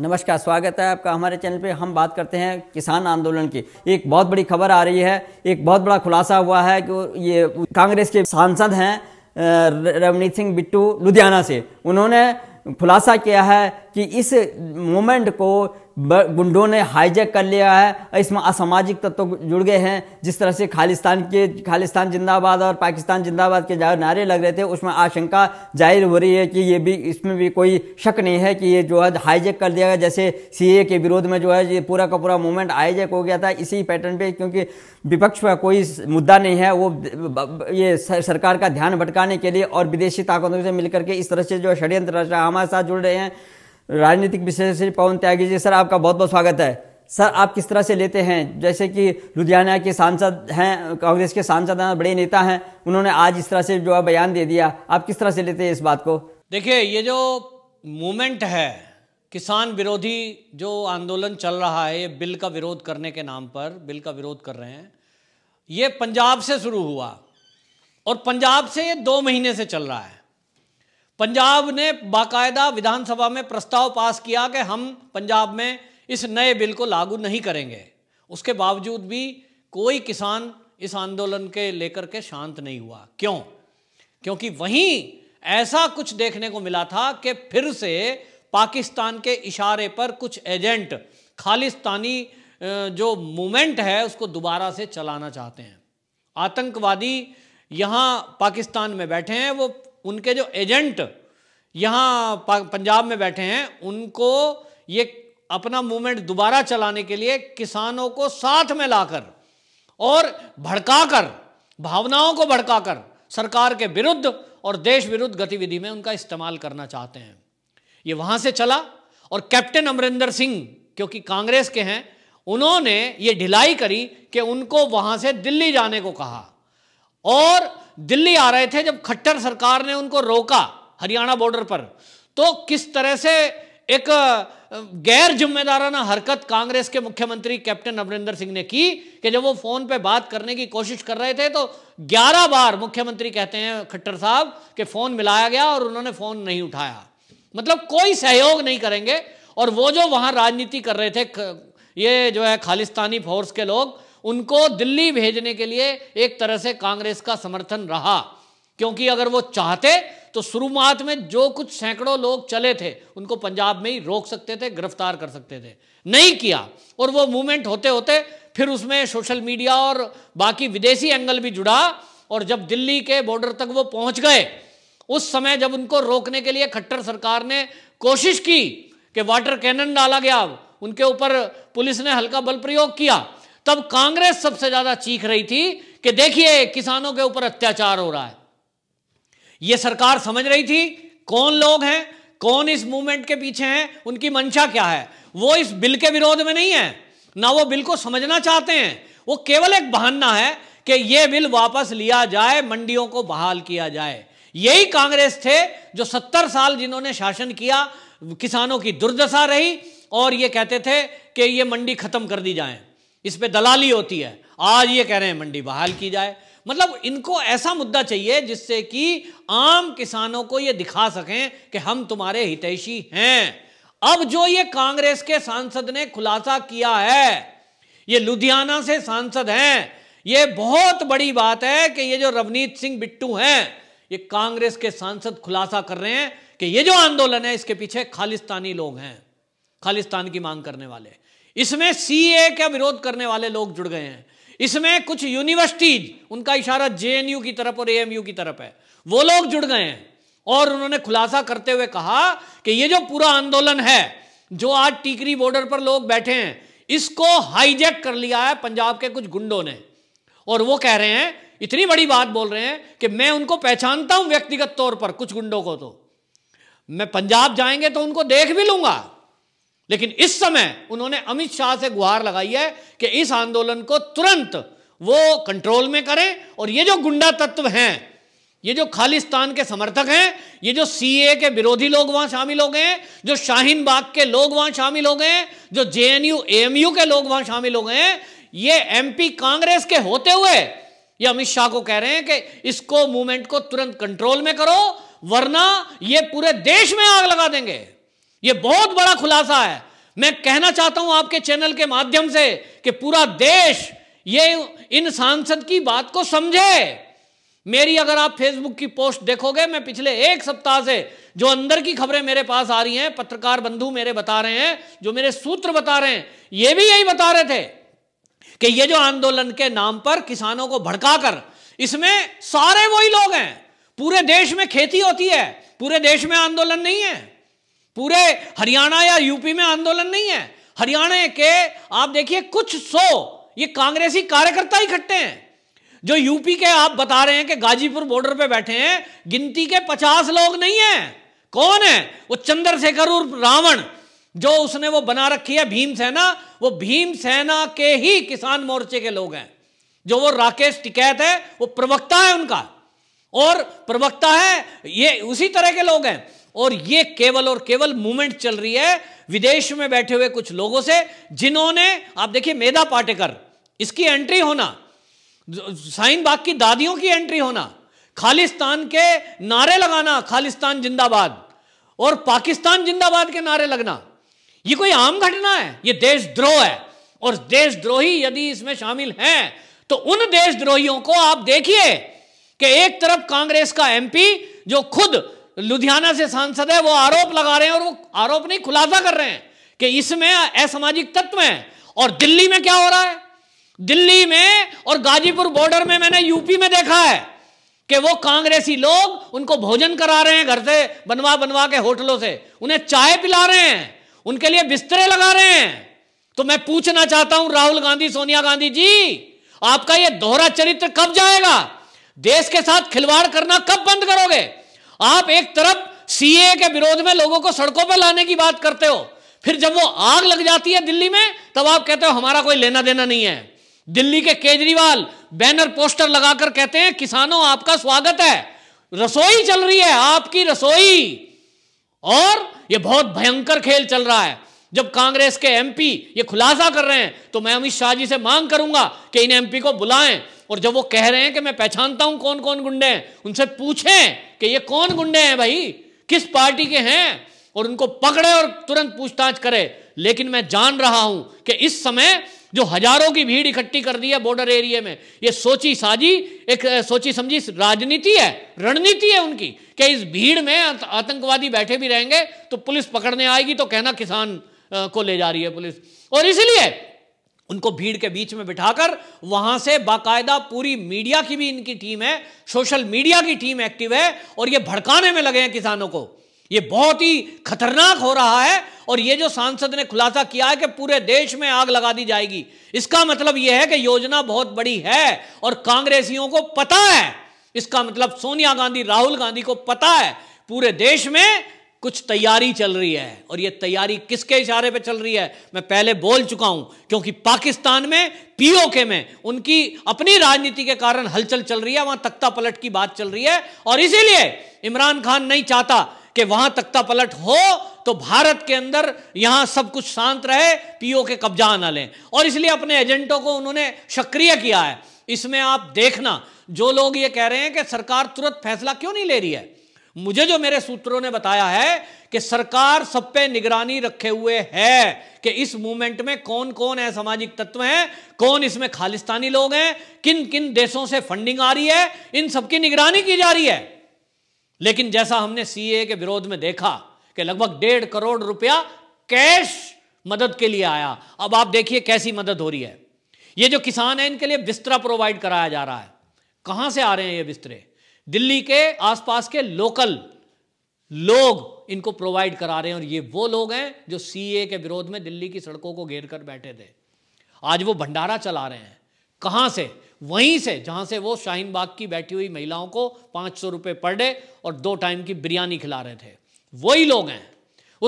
नमस्कार स्वागत है आपका हमारे चैनल पे हम बात करते हैं किसान आंदोलन की एक बहुत बड़ी खबर आ रही है एक बहुत बड़ा खुलासा हुआ है कि ये कांग्रेस के सांसद हैं रवनीत सिंह बिट्टू लुधियाना से उन्होंने खुलासा किया है कि इस मोमेंट को गुंडों ने हाईजैक कर लिया है इसमें असामाजिक तत्व जुड़ गए हैं जिस तरह से खालिस्तान के खालिस्तान जिंदाबाद और पाकिस्तान जिंदाबाद के जहाँ नारे लग रहे थे उसमें आशंका जाहिर हो रही है कि ये भी इसमें भी कोई शक नहीं है कि ये जो है हाईजैक कर दिया गया जैसे सी के विरोध में जो है ये पूरा का पूरा मूवमेंट हाईजैक हो गया था इसी पैटर्न पर क्योंकि विपक्ष का कोई मुद्दा नहीं है वो ये सरकार का ध्यान भटकाने के लिए और विदेशी ताकतों से मिलकर के इस तरह से जो षड्यंत्र हमारे साथ जुड़ रहे हैं राजनीतिक विशेषज्ञ पवन त्यागी जी सर आपका बहुत बहुत स्वागत है सर आप किस तरह से लेते हैं जैसे कि लुधियाना के सांसद हैं कांग्रेस के सांसद हैं बड़े नेता हैं उन्होंने आज इस तरह से जो है बयान दे दिया आप किस तरह से लेते हैं इस बात को देखिए ये जो मूवमेंट है किसान विरोधी जो आंदोलन चल रहा है ये बिल का विरोध करने के नाम पर बिल का विरोध कर रहे हैं ये पंजाब से शुरू हुआ और पंजाब से ये दो महीने से चल रहा है पंजाब ने बाकायदा विधानसभा में प्रस्ताव पास किया कि हम पंजाब में इस नए बिल को लागू नहीं करेंगे उसके बावजूद भी कोई किसान इस आंदोलन के लेकर के शांत नहीं हुआ क्यों क्योंकि वहीं ऐसा कुछ देखने को मिला था कि फिर से पाकिस्तान के इशारे पर कुछ एजेंट खालिस्तानी जो मूवमेंट है उसको दोबारा से चलाना चाहते हैं आतंकवादी यहाँ पाकिस्तान में बैठे हैं वो उनके जो एजेंट यहाँ पंजाब में बैठे हैं उनको ये अपना मूवमेंट दोबारा चलाने के लिए किसानों को साथ में लाकर और भड़काकर भावनाओं को भड़काकर सरकार के विरुद्ध और देश विरुद्ध गतिविधि में उनका इस्तेमाल करना चाहते हैं ये वहां से चला और कैप्टन अमरिंदर सिंह क्योंकि कांग्रेस के हैं उन्होंने ये ढिलाई करी कि उनको वहां से दिल्ली जाने को कहा और दिल्ली आ रहे थे जब खट्टर सरकार ने उनको रोका हरियाणा बॉर्डर पर तो किस तरह से एक गैर जिम्मेदाराना हरकत कांग्रेस के मुख्यमंत्री कैप्टन अमरिंदर सिंह ने की कि जब वो फोन पे बात करने की कोशिश कर रहे थे तो 11 बार मुख्यमंत्री कहते हैं खट्टर साहब कि फोन मिलाया गया और उन्होंने फोन नहीं उठाया मतलब कोई सहयोग नहीं करेंगे और वो जो वहां राजनीति कर रहे थे ये जो है खालिस्तानी फोर्स के लोग उनको दिल्ली भेजने के लिए एक तरह से कांग्रेस का समर्थन रहा क्योंकि अगर वो चाहते तो शुरुआत में जो कुछ सैकड़ों लोग चले थे उनको पंजाब में ही रोक सकते थे गिरफ्तार कर सकते थे नहीं किया और वो मूवमेंट होते होते फिर उसमें सोशल मीडिया और बाकी विदेशी एंगल भी जुड़ा और जब दिल्ली के बॉर्डर तक वो पहुंच गए उस समय जब उनको रोकने के लिए खट्टर सरकार ने कोशिश की कि वाटर कैनन डाला गया उनके ऊपर पुलिस ने हल्का बल प्रयोग किया तब कांग्रेस सबसे ज्यादा चीख रही थी कि देखिए किसानों के ऊपर अत्याचार हो रहा है यह सरकार समझ रही थी कौन लोग हैं कौन इस मूवमेंट के पीछे हैं उनकी मंशा क्या है वो इस बिल के विरोध में नहीं है ना वो बिल को समझना चाहते हैं वो केवल एक बहाना है कि यह बिल वापस लिया जाए मंडियों को बहाल किया जाए यही कांग्रेस थे जो सत्तर साल जिन्होंने शासन किया किसानों की दुर्दशा रही और ये कहते थे कि ये मंडी खत्म कर दी जाए इस पर दलाली होती है आज ये कह रहे हैं मंडी बहाल की जाए मतलब इनको ऐसा मुद्दा चाहिए जिससे कि आम किसानों को ये दिखा सकें कि हम तुम्हारे हितैषी हैं अब जो ये कांग्रेस के सांसद ने खुलासा किया है ये लुधियाना से सांसद हैं ये बहुत बड़ी बात है कि ये जो रवनीत सिंह बिट्टू हैं ये कांग्रेस के सांसद खुलासा कर रहे हैं कि ये जो आंदोलन है इसके पीछे खालिस्तानी लोग हैं खालिस्तान की मांग करने वाले इसमें सीए का विरोध करने वाले लोग जुड़ गए हैं इसमें कुछ यूनिवर्सिटीज उनका इशारा जेएनयू की तरफ और एएमयू की तरफ है वो लोग जुड़ गए हैं और उन्होंने खुलासा करते हुए कहा कि ये जो पूरा आंदोलन है जो आज टीकरी बॉर्डर पर लोग बैठे हैं इसको हाईजैक कर लिया है पंजाब के कुछ गुंडों ने और वो कह रहे हैं इतनी बड़ी बात बोल रहे हैं कि मैं उनको पहचानता हूं व्यक्तिगत तौर पर कुछ गुंडों को तो मैं पंजाब जाएंगे तो उनको देख भी लूंगा लेकिन इस समय उन्होंने अमित शाह से गुहार लगाई है कि इस आंदोलन को तुरंत वो कंट्रोल में करें और ये जो गुंडा तत्व हैं ये जो खालिस्तान के समर्थक हैं ये जो सीए के विरोधी लोग वहां शामिल हो गए हैं जो शाहीन बाग के लोग वहां शामिल हो गए हैं जो जेएनयू एएमयू के लोग वहां शामिल हो गए हैं ये एमपी कांग्रेस के होते हुए ये अमित शाह को कह रहे हैं कि इसको मूवमेंट को तुरंत कंट्रोल में करो वरना ये पूरे देश में आग लगा देंगे यह बहुत बड़ा खुलासा है मैं कहना चाहता हूं आपके चैनल के माध्यम से कि पूरा देश ये इन सांसद की बात को समझे मेरी अगर आप फेसबुक की पोस्ट देखोगे मैं पिछले एक सप्ताह से जो अंदर की खबरें मेरे पास आ रही हैं पत्रकार बंधु मेरे बता रहे हैं जो मेरे सूत्र बता रहे हैं ये भी यही बता रहे थे कि ये जो आंदोलन के नाम पर किसानों को भड़काकर इसमें सारे वही लोग हैं पूरे देश में खेती होती है पूरे देश में आंदोलन नहीं है पूरे हरियाणा या यूपी में आंदोलन नहीं है हरियाणा के आप देखिए कुछ सौ ये कांग्रेसी कार्यकर्ता इकट्ठे हैं जो यूपी के आप बता रहे हैं कि गाजीपुर बॉर्डर पे बैठे हैं गिनती के पचास लोग नहीं है कौन है वो चंद्रशेखर उर्फ रावण जो उसने वो बना रखी है भीम सेना वो भीम सेना के ही किसान मोर्चे के लोग हैं जो वो राकेश टिकैत है वो प्रवक्ता है उनका और प्रवक्ता है ये उसी तरह के लोग हैं और ये केवल और केवल मूवमेंट चल रही है विदेश में बैठे हुए कुछ लोगों से जिन्होंने आप देखिए मेधा पाटेकर इसकी एंट्री होना साइन बाग की दादियों की एंट्री होना खालिस्तान के नारे लगाना खालिस्तान जिंदाबाद और पाकिस्तान जिंदाबाद के नारे लगना ये कोई आम घटना है ये देशद्रोह है और देशद्रोही यदि इसमें शामिल हैं तो उन देशद्रोहियों को आप देखिए कि एक तरफ कांग्रेस का एमपी जो खुद लुधियाना से सांसद है वो आरोप लगा रहे हैं और वो आरोप नहीं खुलासा कर रहे हैं कि इसमें असामाजिक तत्व है और दिल्ली में क्या हो रहा है दिल्ली में और गाजीपुर बॉर्डर में मैंने यूपी में देखा है कि वो कांग्रेसी लोग उनको भोजन करा रहे हैं घर से बनवा बनवा के होटलों से उन्हें चाय पिला रहे हैं उनके लिए बिस्तरे लगा रहे हैं तो मैं पूछना चाहता हूं राहुल गांधी सोनिया गांधी जी आपका यह दोहरा चरित्र कब जाएगा देश के साथ खिलवाड़ करना कब बंद करोगे आप एक तरफ सीए के विरोध में लोगों को सड़कों पर लाने की बात करते हो फिर जब वो आग लग जाती है दिल्ली में तब आप कहते हो हमारा कोई लेना देना नहीं है दिल्ली के केजरीवाल बैनर पोस्टर लगाकर कहते हैं किसानों आपका स्वागत है रसोई चल रही है आपकी रसोई और यह बहुत भयंकर खेल चल रहा है जब कांग्रेस के एमपी ये खुलासा कर रहे हैं तो मैं अमित शाह जी से मांग करूंगा कि इन एमपी को बुलाएं और जब वो कह रहे हैं कि मैं पहचानता हूं कौन कौन गुंडे हैं उनसे पूछें कि ये कौन गुंडे हैं भाई किस पार्टी के हैं और उनको पकड़े और तुरंत पूछताछ करे लेकिन मैं जान रहा हूं कि इस समय जो हजारों की भीड़ इकट्ठी कर दी है बॉर्डर एरिया में ये सोची साजी एक सोची समझी राजनीति है रणनीति है उनकी कि इस भीड़ में आतंकवादी बैठे भी रहेंगे तो पुलिस पकड़ने आएगी तो कहना किसान को ले जा रही है पुलिस और इसलिए उनको भीड़ के बीच में बिठाकर वहां से बाकायदा पूरी मीडिया की भी इनकी टीम है सोशल मीडिया की टीम एक्टिव है और ये भड़काने में लगे हैं किसानों को ये बहुत ही खतरनाक हो रहा है और ये जो सांसद ने खुलासा किया है कि पूरे देश में आग लगा दी जाएगी इसका मतलब यह है कि योजना बहुत बड़ी है और कांग्रेसियों को पता है इसका मतलब सोनिया गांधी राहुल गांधी को पता है पूरे देश में कुछ तैयारी चल रही है और ये तैयारी किसके इशारे पे चल रही है मैं पहले बोल चुका हूं क्योंकि पाकिस्तान में पीओके में उनकी अपनी राजनीति के कारण हलचल चल रही है वहां तख्ता पलट की बात चल रही है और इसीलिए इमरान खान नहीं चाहता कि वहां तख्ता पलट हो तो भारत के अंदर यहां सब कुछ शांत रहे पीओ के कब्जा ना लें और इसलिए अपने एजेंटों को उन्होंने सक्रिय किया है इसमें आप देखना जो लोग ये कह रहे हैं कि सरकार तुरंत फैसला क्यों नहीं ले रही है मुझे जो मेरे सूत्रों ने बताया है कि सरकार सब पे निगरानी रखे हुए है कि इस मूवमेंट में कौन कौन है सामाजिक तत्व हैं कौन इसमें खालिस्तानी लोग हैं किन किन देशों से फंडिंग आ रही है इन सबकी निगरानी की जा रही है लेकिन जैसा हमने सीए के विरोध में देखा कि लगभग डेढ़ करोड़ रुपया कैश मदद के लिए आया अब आप देखिए कैसी मदद हो रही है ये जो किसान है इनके लिए बिस्तरा प्रोवाइड कराया जा रहा है कहां से आ रहे हैं ये बिस्तरे दिल्ली के आसपास के लोकल लोग इनको प्रोवाइड करा रहे हैं और ये वो लोग हैं जो सीए के विरोध में दिल्ली की सड़कों को घेर कर बैठे थे आज वो भंडारा चला रहे हैं कहाँ से वहीं से जहाँ से वो शाहीन बाग की बैठी हुई महिलाओं को पाँच सौ रुपये पर डे और दो टाइम की बिरयानी खिला रहे थे वही लोग हैं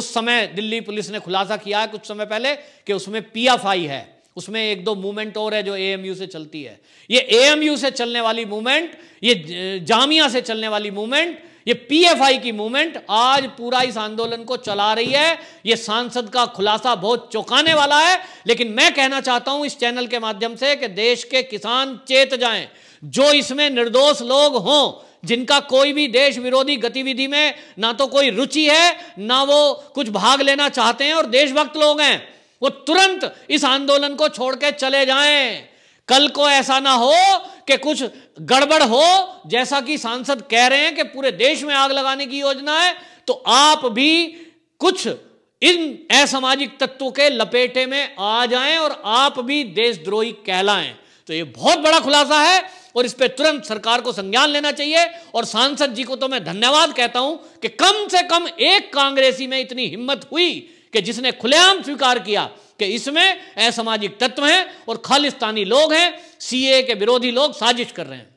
उस समय दिल्ली पुलिस ने खुलासा किया है कुछ समय पहले कि उसमें पीएफआई है उसमें एक दो मूवमेंट और है जो एएमयू से चलती है ये एएमयू से चलने वाली मूवमेंट ये जामिया से चलने वाली मूवमेंट ये पीएफआई की मूवमेंट आज पूरा इस आंदोलन को चला रही है ये सांसद का खुलासा बहुत चौंकाने वाला है लेकिन मैं कहना चाहता हूं इस चैनल के माध्यम से कि देश के किसान चेत जाएं जो इसमें निर्दोष लोग हों जिनका कोई भी देश विरोधी गतिविधि में ना तो कोई रुचि है ना वो कुछ भाग लेना चाहते हैं और देशभक्त लोग हैं वो तुरंत इस आंदोलन को छोड़ के चले जाएं कल को ऐसा ना हो कि कुछ गड़बड़ हो जैसा कि सांसद कह रहे हैं कि पूरे देश में आग लगाने की योजना है तो आप भी कुछ इन असामाजिक तत्वों के लपेटे में आ जाएं और आप भी देशद्रोही कहलाएं तो ये बहुत बड़ा खुलासा है और इस पर तुरंत सरकार को संज्ञान लेना चाहिए और सांसद जी को तो मैं धन्यवाद कहता हूं कि कम से कम एक कांग्रेसी में इतनी हिम्मत हुई कि जिसने खुलेआम स्वीकार किया कि इसमें असामाजिक तत्व हैं और खालिस्तानी लोग हैं सीए के विरोधी लोग साजिश कर रहे हैं